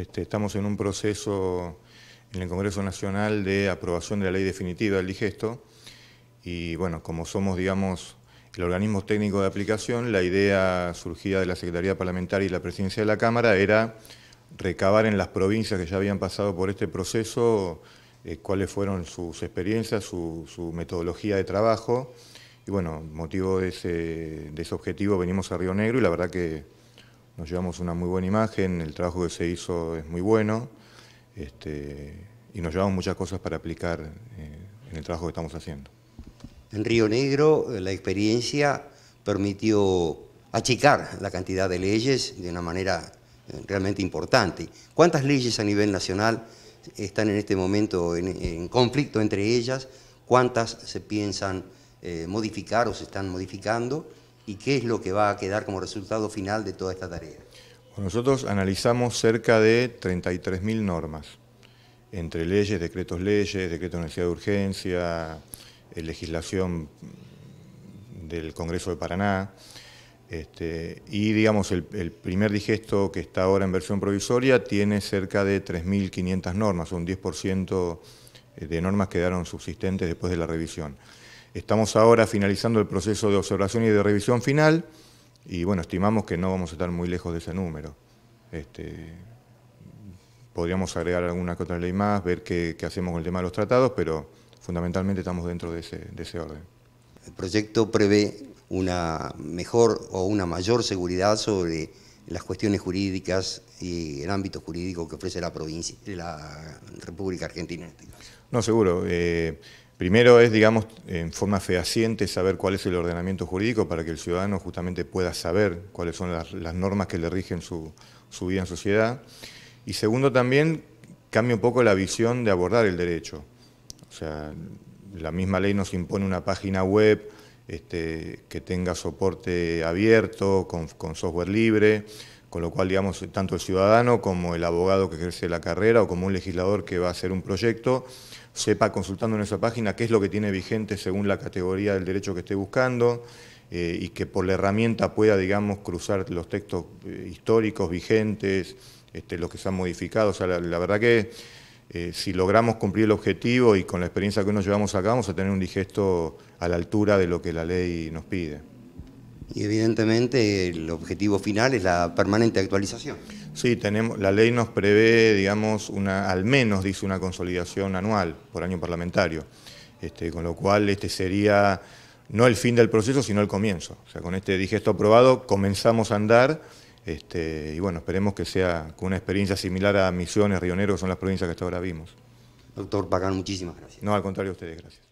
Este, estamos en un proceso en el Congreso Nacional de aprobación de la ley definitiva del digesto y bueno, como somos, digamos, el organismo técnico de aplicación, la idea surgida de la Secretaría Parlamentaria y la Presidencia de la Cámara era recabar en las provincias que ya habían pasado por este proceso eh, cuáles fueron sus experiencias, su, metodología de trabajo. Y bueno, motivo de ese, de ese objetivo venimos a Río Negro y la verdad que nos llevamos una muy buena imagen, el trabajo que se hizo es muy bueno este, y nos llevamos muchas cosas para aplicar eh, en el trabajo que estamos haciendo. En Río Negro eh, la experiencia permitió achicar la cantidad de leyes de una manera eh, realmente importante. ¿Cuántas leyes a nivel nacional están en este momento en, conflicto entre ellas? ¿Cuántas se piensan modificar o se están modificando? y qué es lo que va a quedar como resultado final de toda esta tarea. Nosotros analizamos cerca de 33.000 normas, entre leyes, decretos leyes, decretos de necesidad de urgencia, eh, legislación del Congreso de Paraná, este, y digamos el, el, primer digesto que está ahora en versión provisoria tiene cerca de 3.500 normas, un 10% de normas quedaron subsistentes después de la revisión. Estamos ahora finalizando el proceso de observación y de revisión final y bueno, estimamos que no vamos a estar muy lejos de ese número. Este, podríamos agregar alguna que otra ley más, ver qué, hacemos con el tema de los tratados, pero fundamentalmente estamos dentro de ese, orden. El proyecto prevé una mejor o una mayor seguridad sobre las cuestiones jurídicas y el ámbito jurídico que ofrece la provincia, la República Argentina. Este no, seguro. Eh, Primero es, digamos, en forma fehaciente saber cuál es el ordenamiento jurídico para que el ciudadano justamente pueda saber cuáles son las, normas que le rigen su, vida en sociedad. Y segundo también cambia un poco la visión de abordar el derecho. O sea, la misma ley nos impone una página web este, que tenga soporte abierto, con software libre, con lo cual, digamos, tanto el ciudadano como el abogado que ejerce la carrera o como un legislador que va a hacer un proyecto, sepa consultando en esa página qué es lo que tiene vigente según la categoría del derecho que esté buscando eh, y que por la herramienta pueda, digamos, cruzar los textos eh, históricos vigentes, este, los que se han modificado. O sea, la, verdad que eh, si logramos cumplir el objetivo y con la experiencia que nos llevamos acá, vamos a tener un digesto a la altura de lo que la ley nos pide. Y evidentemente el objetivo final es la permanente actualización. Sí, tenemos, la ley nos prevé, digamos, una, al menos dice una consolidación anual por año parlamentario. Este, con lo cual este sería no el fin del proceso, sino el comienzo. O sea, con este digesto aprobado comenzamos a andar este, y bueno, esperemos que sea con una experiencia similar a Misiones, Rioneros, que son las provincias que hasta ahora vimos. Doctor Pagán, muchísimas gracias. No, al contrario, a ustedes, gracias.